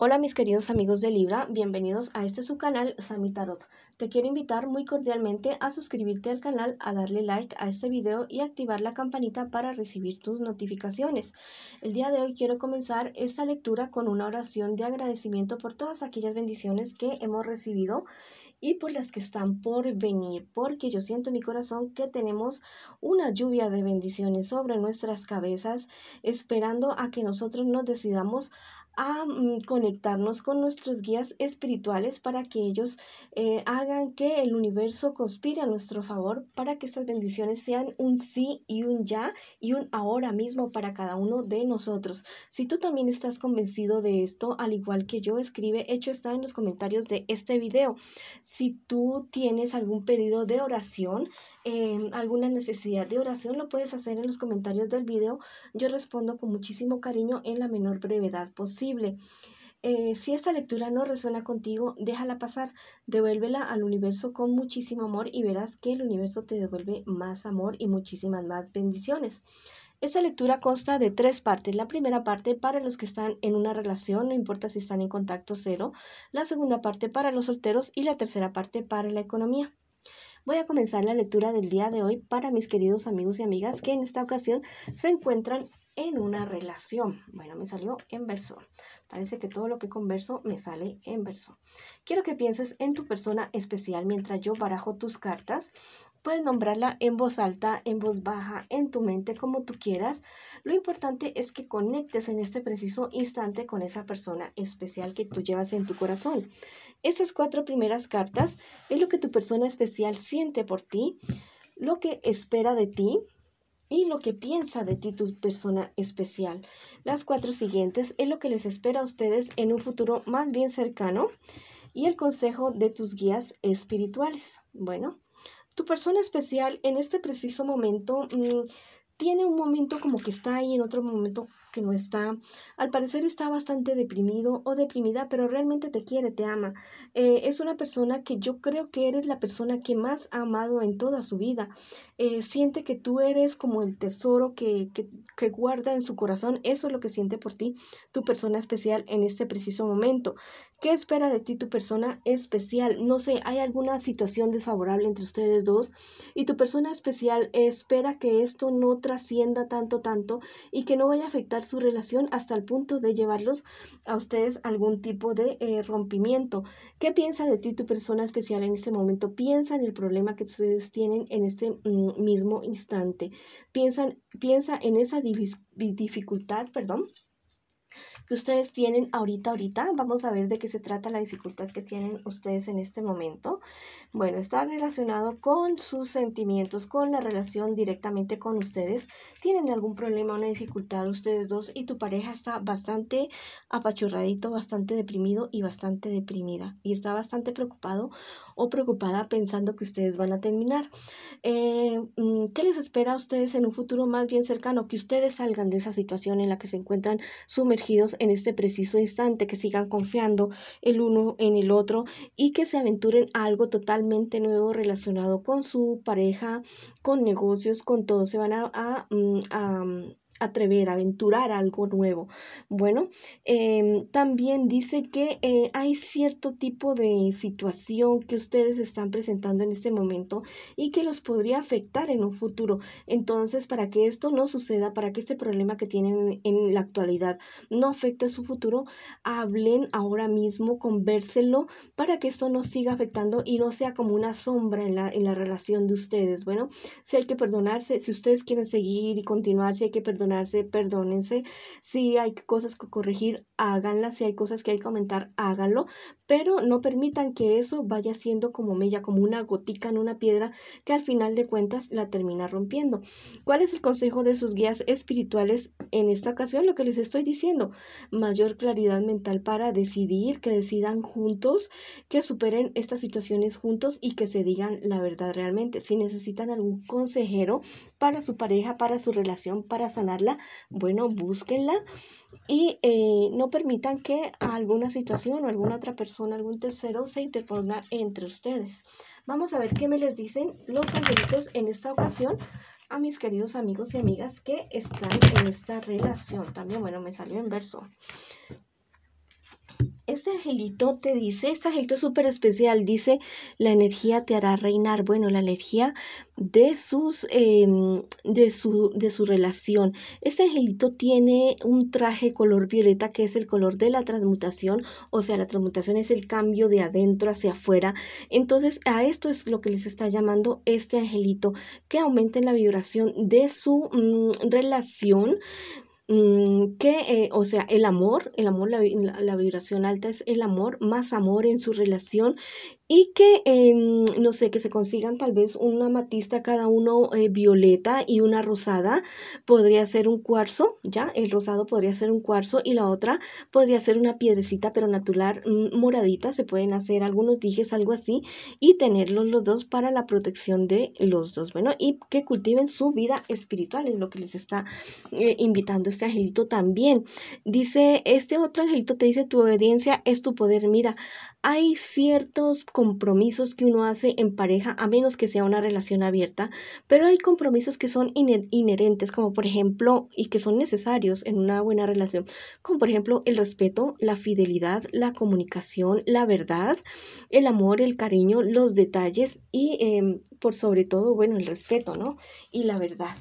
Hola mis queridos amigos de Libra, bienvenidos a este su canal Sammy Tarot. Te quiero invitar muy cordialmente a suscribirte al canal, a darle like a este video y activar la campanita para recibir tus notificaciones. El día de hoy quiero comenzar esta lectura con una oración de agradecimiento por todas aquellas bendiciones que hemos recibido y por pues las que están por venir, porque yo siento en mi corazón que tenemos una lluvia de bendiciones sobre nuestras cabezas, esperando a que nosotros nos decidamos a mm, conectarnos con nuestros guías espirituales para que ellos eh, hagan que el universo conspire a nuestro favor para que estas bendiciones sean un sí y un ya y un ahora mismo para cada uno de nosotros. Si tú también estás convencido de esto, al igual que yo, escribe hecho está en los comentarios de este video. Si tú tienes algún pedido de oración, em, alguna necesidad de oración, lo puedes hacer en los comentarios del video. Yo respondo con muchísimo cariño en la menor brevedad posible. Eh, si esta lectura no resuena contigo, déjala pasar, devuélvela al universo con muchísimo amor y verás que el universo te devuelve más amor y muchísimas más bendiciones. Esta lectura consta de tres partes. La primera parte para los que están en una relación, no importa si están en contacto cero. La segunda parte para los solteros y la tercera parte para la economía. Voy a comenzar la lectura del día de hoy para mis queridos amigos y amigas que en esta ocasión se encuentran en una relación. Bueno, me salió en verso. Parece que todo lo que converso me sale en verso. Quiero que pienses en tu persona especial mientras yo barajo tus cartas Puedes nombrarla en voz alta, en voz baja, en tu mente, como tú quieras. Lo importante es que conectes en este preciso instante con esa persona especial que tú llevas en tu corazón. Estas cuatro primeras cartas es lo que tu persona especial siente por ti, lo que espera de ti, y lo que piensa de ti tu persona especial. Las cuatro siguientes es lo que les espera a ustedes en un futuro más bien cercano y el consejo de tus guías espirituales. Bueno, tu persona especial en este preciso momento mm, tiene un momento como que está ahí, en otro momento que no está. Al parecer está bastante deprimido o deprimida, pero realmente te quiere, te ama. Eh, es una persona que yo creo que eres la persona que más ha amado en toda su vida. Eh, siente que tú eres como el tesoro que guarda en su corazón. Eso es lo que siente por ti tu persona especial en este preciso momento. ¿Qué espera de ti tu persona especial? No sé, hay alguna situación desfavorable entre ustedes dos y tu persona especial espera que esto no trascienda tanto, tanto y que no vaya a afectar su relación hasta el punto de llevarlos a ustedes algún tipo de eh, rompimiento. ¿Qué piensa de ti tu persona especial en este momento? Piensa en el problema que ustedes tienen en este mm, mismo instante. piensa en esa dificultad, perdón, que ustedes tienen ahorita, ahorita. Vamos a ver de qué se trata la dificultad que tienen ustedes en este momento. Bueno, está relacionado con sus sentimientos, con la relación directamente con ustedes. Tienen algún problema, una dificultad ustedes dos y tu pareja está bastante apachurradito, bastante deprimido y bastante deprimida. Y está bastante preocupado o preocupada pensando que ustedes van a terminar. Eh, mm, ¿Qué les espera a ustedes en un futuro más bien cercano? Que ustedes salgan de esa situación en la que se encuentran sumergidos en este preciso instante, que sigan confiando el uno en el otro y que se aventuren a algo totalmente nuevo relacionado con su pareja, con negocios, con todo. Se van a, a mm, mm, atrever, aventurar algo nuevo. Bueno, em, también dice que eh, hay cierto tipo de situación que ustedes están presentando en este momento y que los podría afectar en un futuro. Entonces, para que esto no suceda, para que este problema que tienen en la actualidad no afecte a su futuro, hablen ahora mismo, convérselo para que esto no siga afectando y no sea como una sombra en la, en la relación de ustedes. Bueno, si hay que perdonarse, si ustedes quieren seguir y continuar, si hay que perdonarse perdónense. Si hay cosas que corregir, háganlas. Si hay cosas que hay que comentar, háganlo. Pero no permitan que eso vaya siendo como mella, como una gotica en una piedra que al final de cuentas la termina rompiendo. ¿Cuál es el consejo de sus guías espirituales en esta ocasión? Lo que les estoy diciendo, mayor claridad mental para decidir, que decidan juntos, que superen estas situaciones juntos y que se digan la verdad realmente. Si necesitan algún consejero, para su pareja, para su relación, para sanarla, bueno, búsquenla y eh, no permitan que alguna situación o alguna otra persona, algún tercero se interponga entre ustedes. Vamos a ver qué me les dicen los angelitos en esta ocasión a mis queridos amigos y amigas que están en esta relación. También, bueno, me salió en verso este angelito te dice, este angelito es súper especial, dice, la energía te hará reinar. Bueno, la energía de, sus, em, de, su, de su relación. Este angelito tiene un traje color violeta que es el color de la transmutación, o sea, la transmutación es el cambio de adentro hacia afuera. Entonces, a esto es lo que les está llamando este angelito, que aumenten la vibración de su mm, relación Mm, que, eh, o sea, el amor, el amor, la, vibración alta es el amor, más amor en su relación y que, em, no sé, que se consigan tal vez una matista cada uno eh, violeta y una rosada, podría ser un cuarzo, ¿ya? El rosado podría ser un cuarzo y la otra podría ser una piedrecita, pero natural mm, moradita, se pueden hacer algunos dijes, algo así, y tenerlos los dos para la protección de los dos, bueno, y que cultiven su vida espiritual, es lo que les está eh, invitando este angelito también. Dice, este otro angelito te dice, tu obediencia es tu poder, mira, hay ciertos compromisos que uno hace en pareja, a menos que sea una relación abierta, pero hay compromisos que son inherentes, como por ejemplo, y que son necesarios en una buena relación, como por ejemplo el respeto, la fidelidad, la comunicación, la verdad, el amor, el cariño, los detalles y em, por sobre todo, bueno, el respeto, ¿no? Y la verdad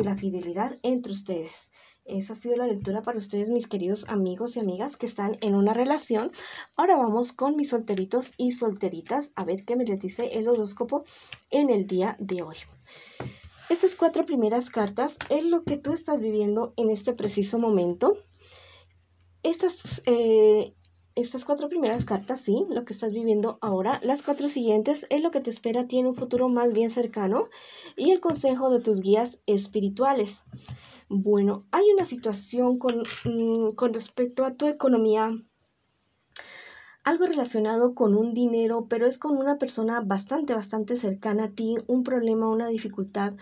y la fidelidad entre ustedes. Esa ha sido la lectura para ustedes, mis queridos amigos y amigas que están en una relación. Ahora vamos con mis solteritos y solteritas a ver qué me dice el horóscopo en el día de hoy. Estas cuatro primeras cartas es lo que tú estás viviendo en este preciso momento. Estas, eh, estas cuatro primeras cartas, sí, lo que estás viviendo ahora. Las cuatro siguientes es lo que te espera, tiene un futuro más bien cercano. Y el consejo de tus guías espirituales. Bueno, hay una situación mm, con, respecto a tu economía algo relacionado con un dinero, pero es con una persona bastante, bastante cercana a ti, un problema, una dificultad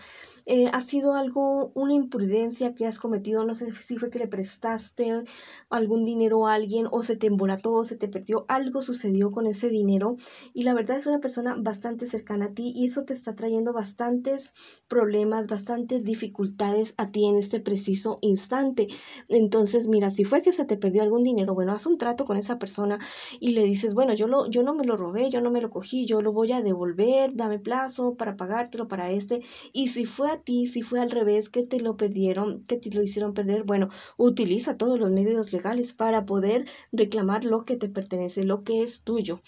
eh, ha sido algo, una imprudencia que has cometido, no sé si fue que le prestaste algún dinero a alguien o se te embolató, se te perdió, algo sucedió con ese dinero y la verdad es una persona bastante cercana a ti y eso te está trayendo bastantes problemas, bastantes dificultades a ti en este preciso instante. Entonces, mira, si fue que se te perdió algún dinero, bueno, haz un trato con esa persona y le dices, bueno, yo, lo, yo no me lo robé, yo no me lo cogí, yo lo voy a devolver, dame plazo para pagártelo para este. Y si fue a ti, si fue al revés, que te lo perdieron, que te lo hicieron perder, bueno, utiliza todos los medios legales para poder reclamar lo que te pertenece, lo que es tuyo.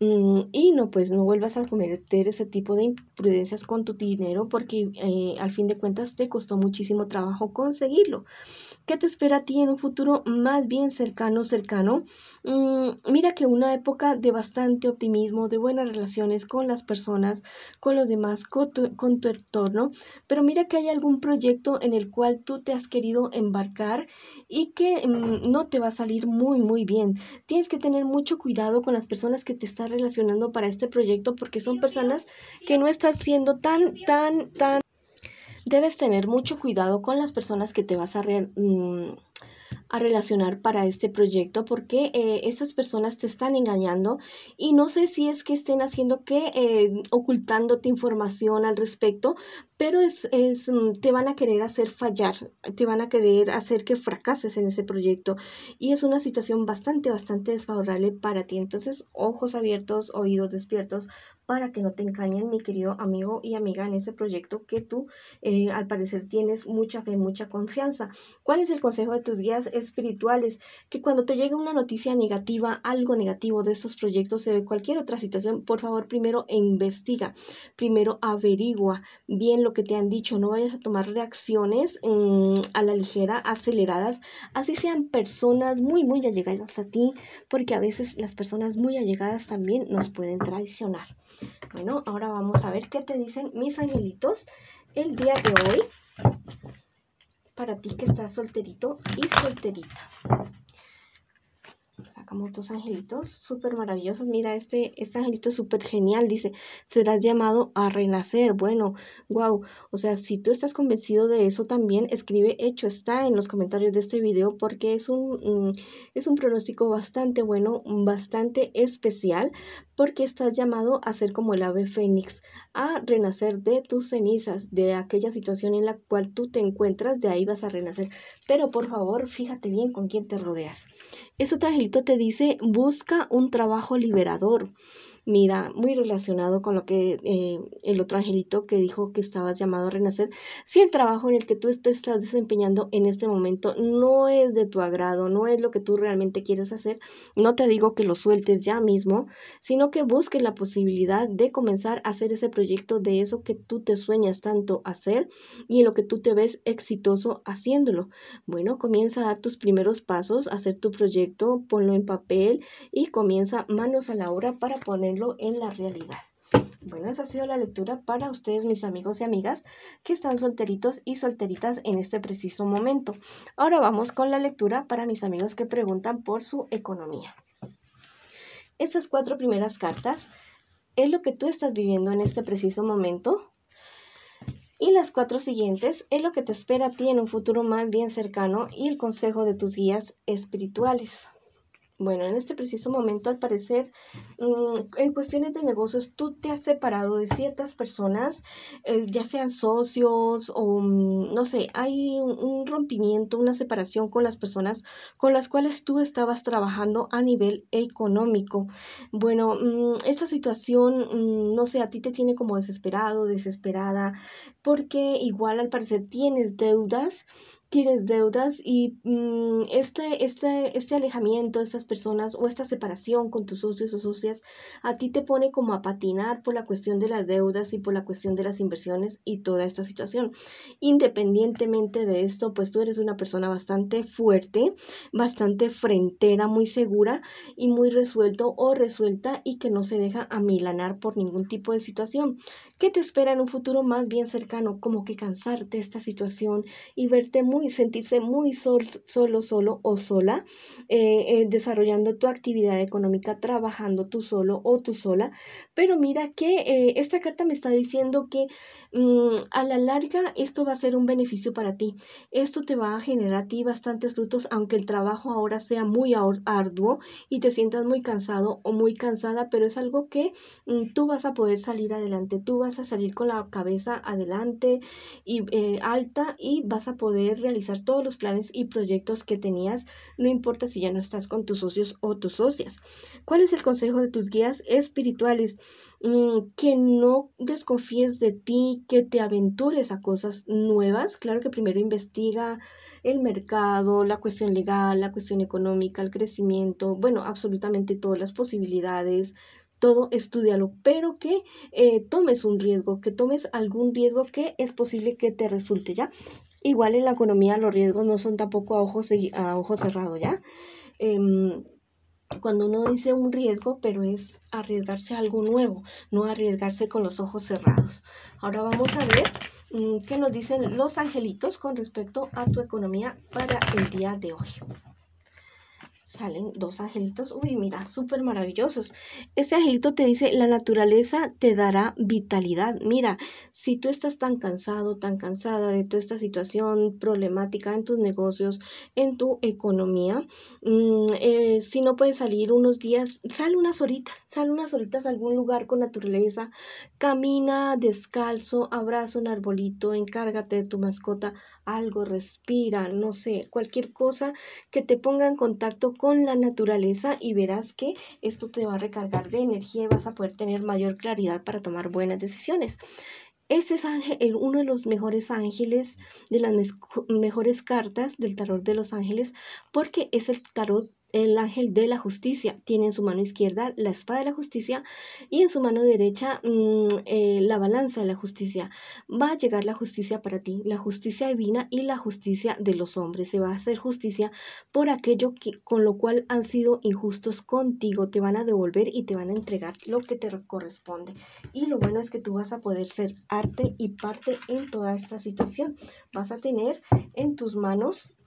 Mm, y no, pues no vuelvas a cometer ese tipo de imprudencias con tu dinero porque eh, al fin de cuentas te costó muchísimo trabajo conseguirlo. ¿Qué te espera a ti en un futuro más bien cercano, cercano? Mm, mira que una época de bastante optimismo, de buenas relaciones con las personas, con los demás, con tu, entorno, pero mira que hay algún proyecto en el cual tú te has querido embarcar y que mm, no te va a salir muy, muy bien. Tienes que tener mucho cuidado con las personas que te están relacionando para este proyecto porque son personas que no estás siendo tan, tan, tan... Debes tener mucho cuidado con las personas que te vas a... Mm, a relacionar para este proyecto porque esas eh, estas personas te están engañando y no sé si es que estén haciendo que eh, ocultándote información al respecto, pero es, es, mm, te van a querer hacer fallar, te van a querer hacer que fracases en ese proyecto y es una situación bastante, bastante desfavorable para ti. Entonces, ojos abiertos, oídos despiertos, para que no te engañen, mi querido amigo y amiga, en ese proyecto que tú eh, al parecer tienes mucha fe, mucha confianza. ¿Cuál es el consejo de tus guías espirituales? Que cuando te llegue una noticia negativa, algo negativo de estos proyectos o de cualquier otra situación, por favor, primero investiga, primero averigua bien lo que te han dicho, no vayas a tomar reacciones mm, a la ligera, aceleradas, así sean personas muy, muy allegadas a ti, porque a veces las personas muy allegadas también nos pueden traicionar. Bueno, ahora vamos a ver qué te dicen mis angelitos el día de hoy para ti que estás solterito y solterita sacamos dos angelitos súper maravillosos. Mira, este, este, angelito es súper genial. Dice, serás llamado a renacer. Bueno, wow. O sea, si tú estás convencido de eso también, escribe hecho está en los comentarios de este video porque es un, mm, es un pronóstico bastante bueno, bastante especial porque estás llamado a ser como el ave fénix, a renacer de tus cenizas, de aquella situación en la cual tú te encuentras, de ahí vas a renacer. Pero por favor, fíjate bien con quién te rodeas. Eso te dice, busca un trabajo liberador mira, muy relacionado con lo que eh, el otro angelito que dijo que estabas llamado a renacer, si el trabajo en el que tú estás desempeñando en este momento no es de tu agrado, no es lo que tú realmente quieres hacer, no te digo que lo sueltes ya mismo, sino que busques la posibilidad de comenzar a hacer ese proyecto de eso que tú te sueñas tanto hacer y en lo que tú te ves exitoso haciéndolo. Bueno, comienza a dar tus primeros pasos, hacer tu proyecto, ponlo en papel y comienza manos a la obra para poner en la realidad. Bueno, esa ha sido la lectura para ustedes, mis amigos y amigas que están solteritos y solteritas en este preciso momento. Ahora vamos con la lectura para mis amigos que preguntan por su economía. Estas cuatro primeras cartas es lo que tú estás viviendo en este preciso momento. Y las cuatro siguientes es lo que te espera a ti en un futuro más bien cercano y el consejo de tus guías espirituales. Bueno, en este preciso momento, al parecer, mm, en cuestiones de negocios, tú te has separado de ciertas personas, eh, ya sean socios o, mm, no sé, hay un rompimiento, una separación con las personas con las cuales tú estabas trabajando a nivel económico. Bueno, mm, esta situación, no sé, a ti te tiene como desesperado, desesperada, porque igual al parecer tienes deudas tienes deudas y mm, este, este, este alejamiento de estas personas o esta separación con tus socios o socias a ti te pone como a patinar por la cuestión de las deudas y por la cuestión de las inversiones y toda esta situación. Independientemente de esto, pues tú eres una persona bastante fuerte, bastante frentera, muy segura y muy resuelto o resuelta y que no se deja amilanar por ningún tipo de situación. ¿Qué te espera en un futuro más bien cercano? Como que cansarte de esta situación y verte muy y sentirse muy solo, solo o sola, eh, eh, desarrollando tu actividad económica, trabajando tú solo o tú sola. Pero mira que eh, esta carta me está diciendo que mm, a la larga esto va a ser un beneficio para ti. Esto te va a generar a ti bastantes frutos, aunque el trabajo ahora sea muy arduo y te sientas muy cansado o muy cansada, pero es algo que mm, tú vas a poder salir adelante, tú vas a salir con la cabeza adelante y alta y vas a poder realizar todos los planes y proyectos que tenías, no importa si ya no estás con tus socios o tus socias. ¿Cuál es el consejo de tus guías espirituales? Mm, que no desconfíes de ti, que te aventures a cosas nuevas. Claro que primero investiga el mercado, la cuestión legal, la cuestión económica, el crecimiento, bueno, absolutamente todas las posibilidades, todo estudialo, pero que eh, tomes un riesgo, que tomes algún riesgo que es posible que te resulte, ¿ya? Igual en la economía los riesgos no son tampoco a ojos, a ojos cerrados, ¿ya? Em, cuando uno dice un riesgo, pero es arriesgarse a algo nuevo, no arriesgarse con los ojos cerrados. Ahora vamos a ver mm, qué nos dicen los angelitos con respecto a tu economía para el día de hoy salen dos angelitos, uy, mira, súper maravillosos. ese angelito te dice, la naturaleza te dará vitalidad. Mira, si tú estás tan cansado, tan cansada de toda esta situación problemática en tus negocios, en tu economía, mm, eh, si no puedes salir unos días, sal unas horitas, sal unas horitas a algún lugar con naturaleza, camina descalzo, abraza un arbolito, encárgate de tu mascota, algo, respira, no sé, cualquier cosa que te ponga en contacto con la naturaleza y verás que esto te va a recargar de energía y vas a poder tener mayor claridad para tomar buenas decisiones. Ese es uno de los mejores ángeles, de las mejores cartas del tarot de los ángeles, porque es el tarot el ángel de la justicia. Tiene en su mano izquierda la espada de la justicia y en su mano derecha mm, eh, la balanza de la justicia. Va a llegar la justicia para ti, la justicia divina y la justicia de los hombres. Se va a hacer justicia por aquello con lo cual han sido injustos contigo. Te van a devolver y te van a entregar lo que te corresponde. Y lo bueno es que tú vas a poder ser arte y parte en toda esta situación. Vas a tener en tus manos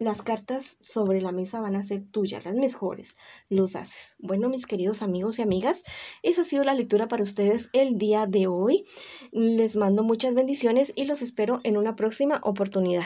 las cartas sobre la mesa van a ser tuyas, las mejores, los haces. Bueno, mis queridos amigos y amigas, esa ha sido la lectura para ustedes el día de hoy. Les mando muchas bendiciones y los espero en una próxima oportunidad.